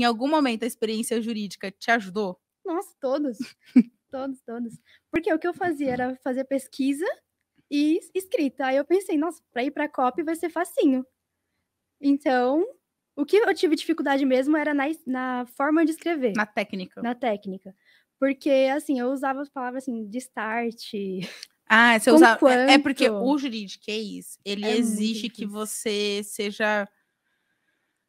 em algum momento a experiência jurídica te ajudou? Nossa, todos. todos, todos. Porque o que eu fazia era uhum. fazer pesquisa e escrita. Aí eu pensei, nossa, para ir para a COP vai ser facinho. Então, o que eu tive dificuldade mesmo era na, na forma de escrever. Na técnica. Na técnica. Porque, assim, eu usava as palavras assim, de start. Ah, você usava. É, é porque o juridiquês, ele é exige que você seja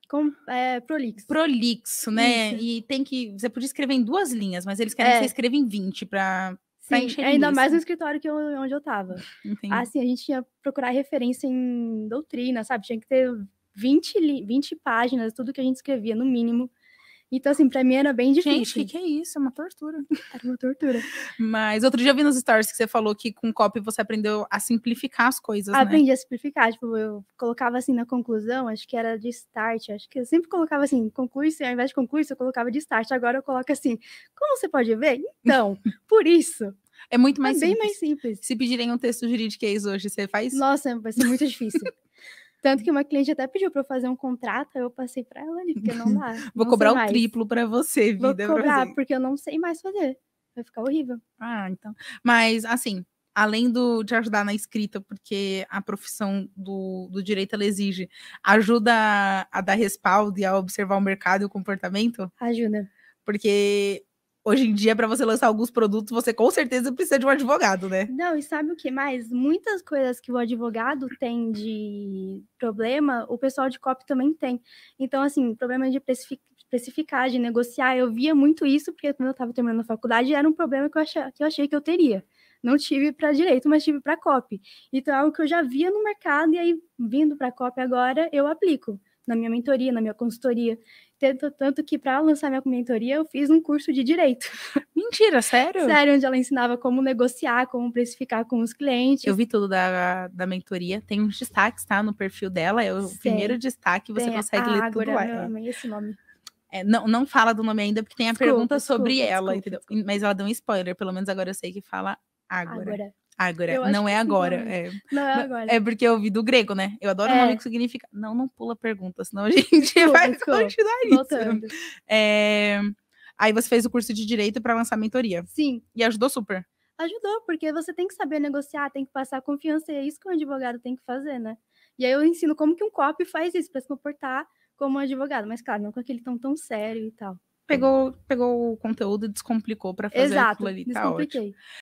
com, é, prolixo. Prolixo, né? Isso. E tem que. Você podia escrever em duas linhas, mas eles querem é. que você escreva em 20 para Sim, ainda isso. mais no escritório que eu, onde eu estava Assim, a gente tinha que procurar referência em doutrina, sabe? Tinha que ter 20, 20 páginas, tudo que a gente escrevia, no mínimo, então, assim, pra mim era bem difícil. Gente, o que, que, é isso? É uma tortura. Era uma tortura. Mas outro dia eu vi nos stories que você falou que com copy você aprendeu a simplificar as coisas, né? Aprendi né? a simplificar. Tipo, eu colocava assim na conclusão, acho que era de start. Acho que eu sempre colocava assim, concurso, e ao invés de concurso, eu colocava de start. Agora eu coloco assim, como você pode ver? Então, por isso. É muito mais é bem simples. mais simples. Se pedirem um texto jurídico é hoje, você faz? Nossa, vai ser muito difícil. Tanto que uma cliente até pediu para eu fazer um contrato, eu passei para ela ali, porque não dá. Vou não cobrar o mais. triplo para você, vida. Vou cobrar, você. porque eu não sei mais fazer. Vai ficar horrível. Ah, então. Mas, assim, além do, de ajudar na escrita, porque a profissão do, do direito ela exige, ajuda a, a dar respaldo e a observar o mercado e o comportamento? Ajuda. Porque hoje em dia, para você lançar alguns produtos, você com certeza precisa de um advogado, né? Não, e sabe o que mais? Muitas coisas que o advogado tem de problema, o pessoal de copy também tem. Então, assim, problema de especificar, de negociar, eu via muito isso, porque quando eu estava terminando a faculdade, era um problema que eu, que eu achei que eu teria. Não tive para direito, mas tive para copy. Então, é algo que eu já via no mercado, e aí, vindo para copy agora, eu aplico na minha mentoria, na minha consultoria. Tanto, tanto que para lançar minha mentoria, eu fiz um curso de direito. Mentira, sério? sério, onde ela ensinava como negociar, como precificar com os clientes. Eu vi tudo da, da mentoria. Tem uns destaques, tá? No perfil dela. É o primeiro destaque, você Tem consegue a ler Ágora, tudo agora? Eu amei esse nome. É, não, não fala do nome ainda, porque tem a desculpa, pergunta sobre desculpa, ela, desculpa, entendeu? Mas ela deu um spoiler, pelo menos agora eu sei que fala agora. agora. É é assim agora. Não é agora. É. Não é agora. É porque eu vi do grego, né? Eu adoro é. o nome que significa. Não, não pula pergunta, senão a gente vai continuar isso. É... Aí você fez o curso de direito para lançar a mentoria. Sim. E ajudou super. Ajudou, porque você tem que saber negociar, tem que passar confiança, e é isso que um advogado tem que fazer, né? E aí eu ensino como que um copy faz isso, para se comportar como um advogado, mas claro, não com aquele tom tão sério e tal pegou, pegou o conteúdo e descomplicou para fazer Exato, aquilo ali. Tá ótimo.